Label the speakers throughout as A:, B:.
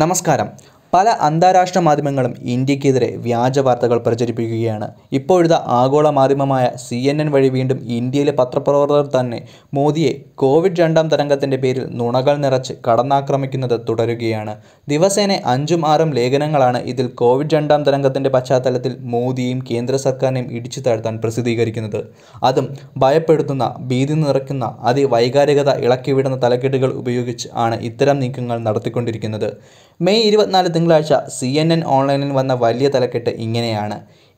A: നമസ്കാരം പല അന്താരാഷ്ട്ര മാധ്യമങ്ങളും ഇന്ത്യക്കെതിരെ വ്യാജ വാർത്തകൾ പ്രചരിപ്പിക്കുകയാണ് ഇപ്പോഴത്തെ ആഗോള മാധ്യമമായ സി എൻ എൻ വഴി വീണ്ടും ഇന്ത്യയിലെ പത്രപ്രവർത്തകർ തന്നെ മോദിയെ കോവിഡ് രണ്ടാം തരംഗത്തിൻ്റെ പേരിൽ നുണകൾ നിറച്ച് കടന്നാക്രമിക്കുന്നത് തുടരുകയാണ് ദിവസേന അഞ്ചും ആറും ലേഖനങ്ങളാണ് ഇതിൽ കോവിഡ് രണ്ടാം തരംഗത്തിൻ്റെ പശ്ചാത്തലത്തിൽ മോദിയെയും കേന്ദ്ര സർക്കാരിനെയും ഇടിച്ചു താഴ്ത്താൻ പ്രസിദ്ധീകരിക്കുന്നത് അതും ഭയപ്പെടുത്തുന്ന ഭീതി നിറയ്ക്കുന്ന അതിവൈകാരികത ഇളക്കിവിടുന്ന തലക്കെട്ടുകൾ ഉപയോഗിച്ച് ആണ് ഇത്തരം നീക്കങ്ങൾ നടത്തിക്കൊണ്ടിരിക്കുന്നത് മെയ് ഇരുപത്തിനാല് തിങ്കളാഴ്ച സി എൻ എൻ ഓൺലൈനിൽ വന്ന വലിയ തലക്കെട്ട് ഇങ്ങനെയാണ്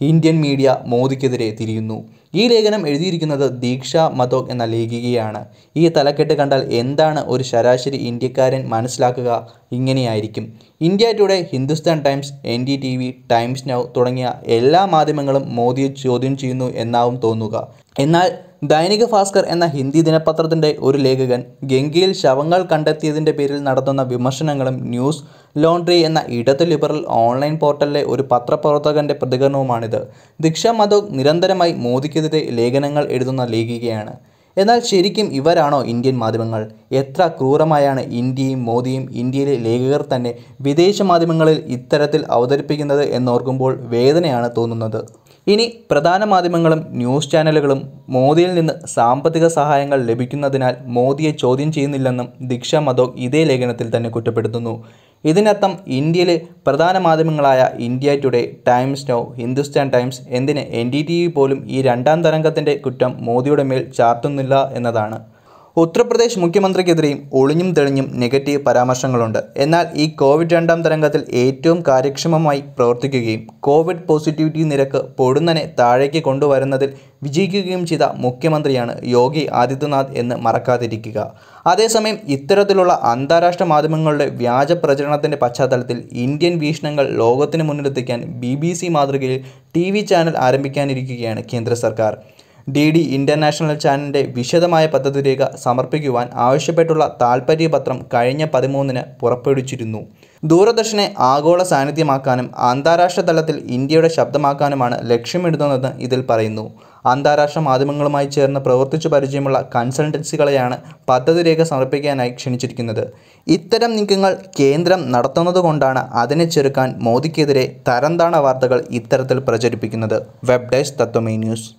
A: ഇന്ത്യൻ മീഡിയ മോദിക്കെതിരെ തിരിയുന്നു ഈ ലേഖനം എഴുതിയിരിക്കുന്നത് ദീക്ഷ മതോക് എന്ന ലേഖികയാണ് ഈ തലക്കെട്ട് കണ്ടാൽ എന്താണ് ഒരു ശരാശരി ഇന്ത്യക്കാരൻ മനസ്സിലാക്കുക ഇങ്ങനെയായിരിക്കും India Today Hindustan Times N D T V Times Now തുടങ്ങിയ എല്ലാ മാധ്യമങ്ങളും മോദിയെ ചോദ്യം ചെയ്യുന്നു എന്നാവും തോന്നുക എന്നാൽ ദൈനിക ഭാസ്കർ എന്ന ഹിന്ദി ദിനപത്രത്തിൻ്റെ ഒരു ലേഖകൻ ഗംഗയിൽ ശവങ്ങൾ കണ്ടെത്തിയതിൻ്റെ പേരിൽ നടത്തുന്ന വിമർശനങ്ങളും ന്യൂസ് ലോണ്ട്രി എന്ന ഇടത് ലിബറൽ ഓൺലൈൻ പോർട്ടലിലെ ഒരു പത്രപ്രവർത്തകൻ്റെ പ്രതികരണവുമാണിത് ദീക്ഷ മധോക് നിരന്തരമായി മോദിക്കെതിരെ ലേഖനങ്ങൾ എഴുതുന്ന ലേഖികയാണ് എന്നാൽ ശരിക്കും ഇവരാണോ ഇന്ത്യൻ മാധ്യമങ്ങൾ എത്ര ക്രൂരമായാണ് ഇന്ത്യയും മോദിയും ഇന്ത്യയിലെ ലേഖകർ തന്നെ വിദേശ മാധ്യമങ്ങളിൽ ഇത്തരത്തിൽ അവതരിപ്പിക്കുന്നത് എന്നോർക്കുമ്പോൾ വേദനയാണ് തോന്നുന്നത് ഇനി പ്രധാന മാധ്യമങ്ങളും ന്യൂസ് ചാനലുകളും മോദിയിൽ നിന്ന് സാമ്പത്തിക സഹായങ്ങൾ ലഭിക്കുന്നതിനാൽ മോദിയെ ചോദ്യം ചെയ്യുന്നില്ലെന്നും ദീക്ഷ മധോക് ഇതേ ലേഖനത്തിൽ തന്നെ കുറ്റപ്പെടുത്തുന്നു ഇതിനർത്ഥം ഇന്ത്യയിലെ പ്രധാന മാധ്യമങ്ങളായ India Today Times Now Hindustan Times എന്തിന് എൻ പോലും ഈ രണ്ടാം തരംഗത്തിൻ്റെ കുറ്റം മോദിയുടെ മേൽ ചാർത്തുന്നില്ല എന്നതാണ് ഉത്തർപ്രദേശ് മുഖ്യമന്ത്രിക്കെതിരെയും ഒളിഞ്ഞും തെളിഞ്ഞും നെഗറ്റീവ് പരാമർശങ്ങളുണ്ട് എന്നാൽ ഈ കോവിഡ് രണ്ടാം തരംഗത്തിൽ ഏറ്റവും കാര്യക്ഷമമായി പ്രവർത്തിക്കുകയും കോവിഡ് പോസിറ്റിവിറ്റി നിരക്ക് പൊടുന്നനെ താഴേക്ക് കൊണ്ടുവരുന്നതിൽ വിജയിക്കുകയും ചെയ്ത മുഖ്യമന്ത്രിയാണ് യോഗി ആദിത്യനാഥ് എന്ന് മറക്കാതിരിക്കുക അതേസമയം ഇത്തരത്തിലുള്ള അന്താരാഷ്ട്ര മാധ്യമങ്ങളുടെ വ്യാജ പ്രചരണത്തിൻ്റെ പശ്ചാത്തലത്തിൽ ഇന്ത്യൻ വീക്ഷണങ്ങൾ ലോകത്തിന് മുന്നിലെത്തിക്കാൻ ബി ബി സി മാതൃകയിൽ ടി വി ചാനൽ ആരംഭിക്കാനിരിക്കുകയാണ് കേന്ദ്ര സർക്കാർ ഡി ഡി ഇൻ്റർനാഷണൽ ചാനലിൻ്റെ വിശദമായ പദ്ധതിരേഖ സമർപ്പിക്കുവാൻ ആവശ്യപ്പെട്ടുള്ള താൽപ്പര്യപത്രം കഴിഞ്ഞ പതിമൂന്നിന് പുറപ്പെടുവിച്ചിരുന്നു ദൂരദർശനെ ആഗോള സാന്നിധ്യമാക്കാനും അന്താരാഷ്ട്ര തലത്തിൽ ഇന്ത്യയുടെ ശബ്ദമാക്കാനുമാണ് ലക്ഷ്യമിടുന്നതെന്ന് ഇതിൽ പറയുന്നു അന്താരാഷ്ട്ര മാധ്യമങ്ങളുമായി ചേർന്ന് പ്രവർത്തിച്ചു പരിചയമുള്ള കൺസൾട്ടൻസികളെയാണ് പദ്ധതിരേഖ സമർപ്പിക്കാനായി ക്ഷണിച്ചിരിക്കുന്നത് ഇത്തരം നീക്കങ്ങൾ കേന്ദ്രം നടത്തുന്നതുകൊണ്ടാണ് അതിനെ ചെറുക്കാൻ മോദിക്കെതിരെ തരംതാണ വാർത്തകൾ ഇത്തരത്തിൽ പ്രചരിപ്പിക്കുന്നത് വെബ് ഡെസ്ക് തത്വമേ ന്യൂസ്